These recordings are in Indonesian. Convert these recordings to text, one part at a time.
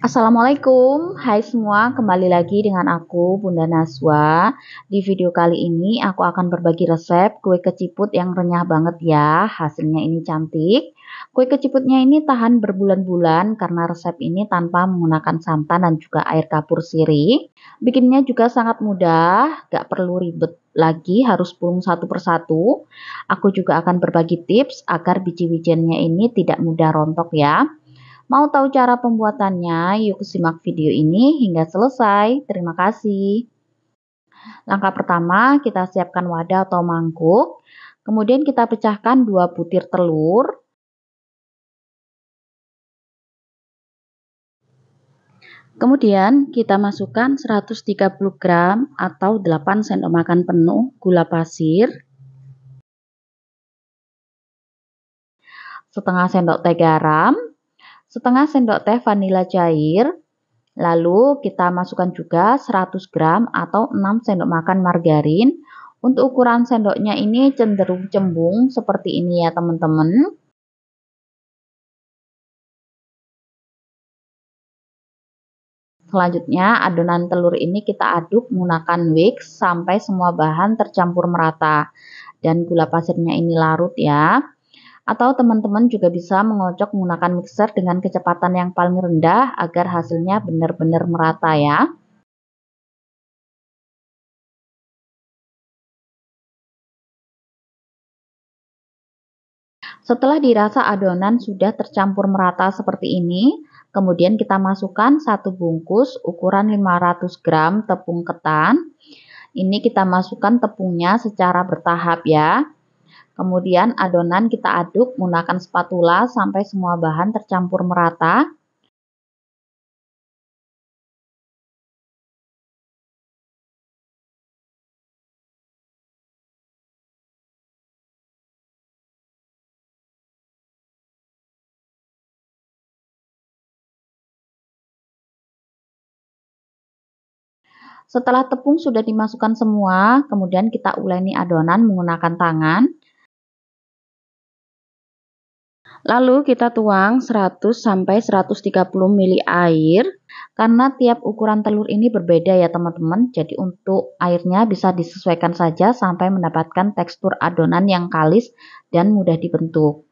Assalamualaikum, hai semua, kembali lagi dengan aku Bunda Naswa. Di video kali ini aku akan berbagi resep kue keciput yang renyah banget ya, hasilnya ini cantik. Kue keciputnya ini tahan berbulan-bulan karena resep ini tanpa menggunakan santan dan juga air kapur sirih. Bikinnya juga sangat mudah, gak perlu ribet lagi harus pulung satu persatu. Aku juga akan berbagi tips agar biji wijennya ini tidak mudah rontok ya. Mau tahu cara pembuatannya? Yuk simak video ini hingga selesai. Terima kasih. Langkah pertama, kita siapkan wadah atau mangkuk. Kemudian kita pecahkan dua butir telur. Kemudian kita masukkan 130 gram atau 8 sendok makan penuh gula pasir. Setengah sendok teh garam setengah sendok teh vanila cair, lalu kita masukkan juga 100 gram atau 6 sendok makan margarin. Untuk ukuran sendoknya ini cenderung cembung seperti ini ya teman-teman. Selanjutnya, adonan telur ini kita aduk menggunakan whisk sampai semua bahan tercampur merata dan gula pasirnya ini larut ya. Atau teman-teman juga bisa mengocok menggunakan mixer dengan kecepatan yang paling rendah agar hasilnya benar-benar merata ya. Setelah dirasa adonan sudah tercampur merata seperti ini, kemudian kita masukkan satu bungkus ukuran 500 gram tepung ketan. Ini kita masukkan tepungnya secara bertahap ya. Kemudian adonan kita aduk menggunakan spatula sampai semua bahan tercampur merata. Setelah tepung sudah dimasukkan semua, kemudian kita uleni adonan menggunakan tangan. Lalu kita tuang 100 sampai 130 ml air karena tiap ukuran telur ini berbeda ya teman-teman. Jadi untuk airnya bisa disesuaikan saja sampai mendapatkan tekstur adonan yang kalis dan mudah dibentuk.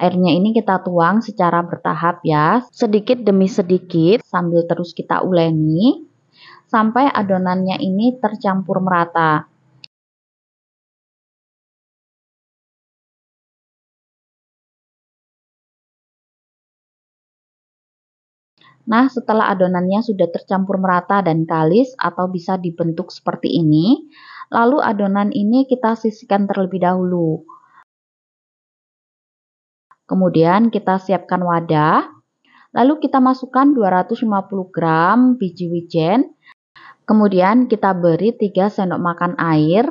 Airnya ini kita tuang secara bertahap ya, sedikit demi sedikit sambil terus kita uleni sampai adonannya ini tercampur merata. Nah, setelah adonannya sudah tercampur merata dan kalis atau bisa dibentuk seperti ini, lalu adonan ini kita sisihkan terlebih dahulu. Kemudian kita siapkan wadah, lalu kita masukkan 250 gram biji wijen, kemudian kita beri 3 sendok makan air,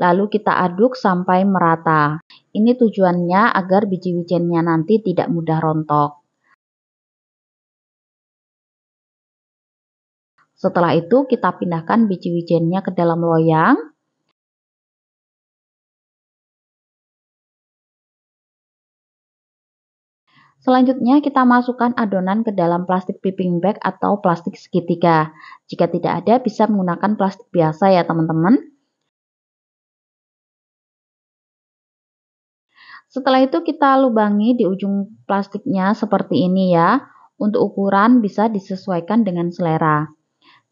lalu kita aduk sampai merata. Ini tujuannya agar biji wijennya nanti tidak mudah rontok. Setelah itu kita pindahkan biji wijennya ke dalam loyang. Selanjutnya kita masukkan adonan ke dalam plastik piping bag atau plastik segitiga. Jika tidak ada bisa menggunakan plastik biasa ya teman-teman. Setelah itu kita lubangi di ujung plastiknya seperti ini ya. Untuk ukuran bisa disesuaikan dengan selera.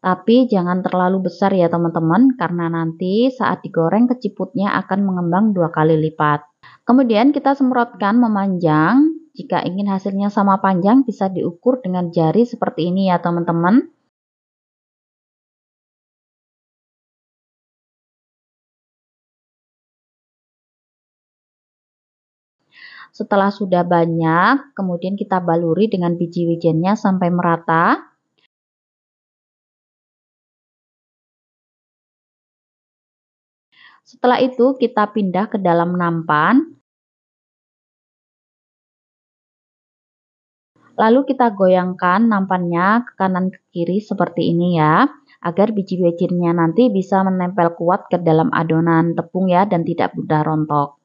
Tapi jangan terlalu besar ya teman-teman karena nanti saat digoreng keciputnya akan mengembang dua kali lipat. Kemudian kita semprotkan memanjang. Jika ingin hasilnya sama panjang bisa diukur dengan jari seperti ini ya teman-teman. Setelah sudah banyak, kemudian kita baluri dengan biji wijennya sampai merata. Setelah itu kita pindah ke dalam nampan. Lalu kita goyangkan nampannya ke kanan ke kiri seperti ini ya, agar biji wijennya nanti bisa menempel kuat ke dalam adonan tepung ya dan tidak mudah rontok.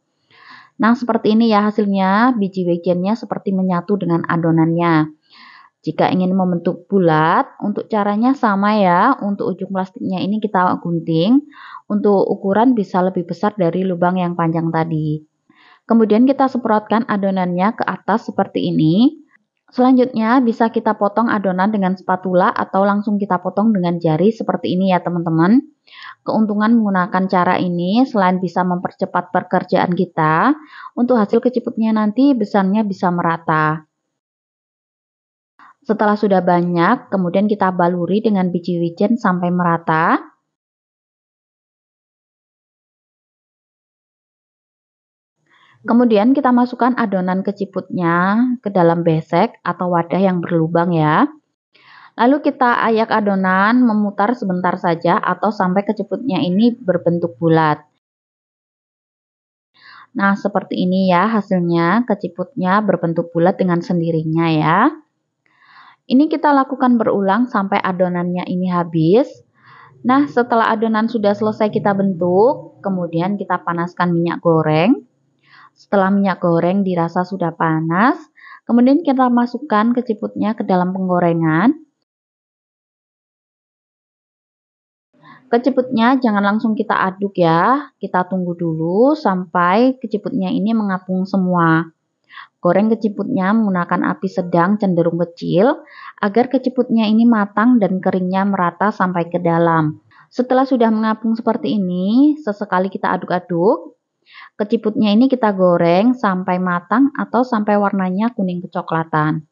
Nah, seperti ini ya hasilnya, biji wijennya seperti menyatu dengan adonannya. Jika ingin membentuk bulat, untuk caranya sama ya. Untuk ujung plastiknya ini kita gunting. Untuk ukuran bisa lebih besar dari lubang yang panjang tadi. Kemudian kita semprotkan adonannya ke atas seperti ini. Selanjutnya bisa kita potong adonan dengan spatula atau langsung kita potong dengan jari seperti ini ya teman-teman. Keuntungan menggunakan cara ini selain bisa mempercepat pekerjaan kita, untuk hasil keciputnya nanti besarnya bisa merata. Setelah sudah banyak, kemudian kita baluri dengan biji wijen sampai merata. Kemudian kita masukkan adonan keciputnya ke dalam besek atau wadah yang berlubang ya. Lalu kita ayak adonan memutar sebentar saja atau sampai keciputnya ini berbentuk bulat. Nah, seperti ini ya hasilnya, keciputnya berbentuk bulat dengan sendirinya ya. Ini kita lakukan berulang sampai adonannya ini habis. Nah, setelah adonan sudah selesai kita bentuk, kemudian kita panaskan minyak goreng. Setelah minyak goreng dirasa sudah panas, kemudian kita masukkan keciputnya ke dalam penggorengan. Keciputnya jangan langsung kita aduk ya, kita tunggu dulu sampai keciputnya ini mengapung semua. Goreng keciputnya menggunakan api sedang cenderung kecil agar keciputnya ini matang dan keringnya merata sampai ke dalam. Setelah sudah mengapung seperti ini, sesekali kita aduk-aduk. Keciputnya ini kita goreng sampai matang atau sampai warnanya kuning kecoklatan.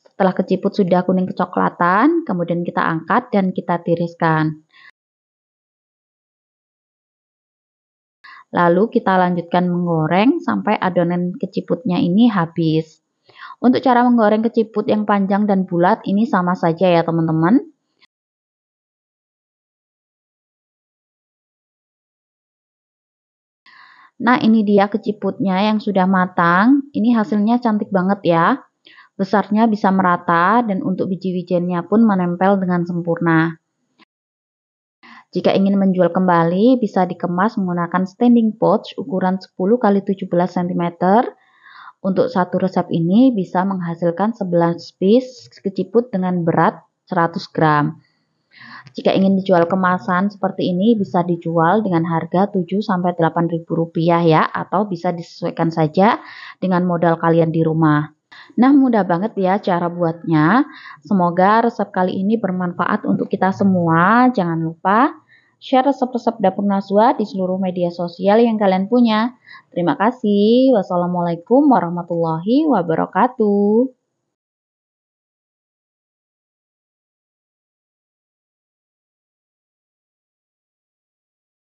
Setelah keciput sudah kuning kecoklatan, kemudian kita angkat dan kita tiriskan. Lalu kita lanjutkan menggoreng sampai adonan keciputnya ini habis. Untuk cara menggoreng keciput yang panjang dan bulat ini sama saja ya teman-teman. Nah ini dia keciputnya yang sudah matang. Ini hasilnya cantik banget ya. Besarnya bisa merata dan untuk biji wijennya pun menempel dengan sempurna. Jika ingin menjual kembali, bisa dikemas menggunakan standing pouch ukuran 10 x 17 cm. Untuk satu resep ini bisa menghasilkan 11 piece keciput dengan berat 100 gram. Jika ingin dijual kemasan seperti ini bisa dijual dengan harga 7 sampai 8 rupiah ya atau bisa disesuaikan saja dengan modal kalian di rumah. Nah, mudah banget ya cara buatnya. Semoga resep kali ini bermanfaat untuk kita semua. Jangan lupa share resep-resep dapur Naswa di seluruh media sosial yang kalian punya. Terima kasih. Wassalamualaikum warahmatullahi wabarakatuh.